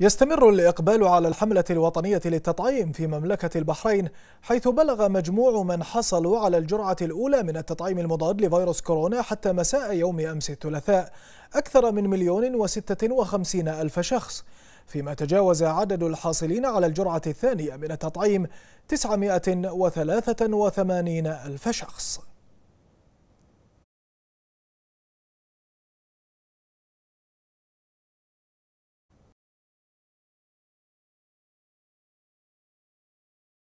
يستمر الإقبال على الحملة الوطنية للتطعيم في مملكة البحرين حيث بلغ مجموع من حصلوا على الجرعة الأولى من التطعيم المضاد لفيروس كورونا حتى مساء يوم أمس الثلاثاء أكثر من مليون وستة وخمسين ألف شخص فيما تجاوز عدد الحاصلين على الجرعة الثانية من التطعيم تسعمائة وثلاثة وثمانين ألف شخص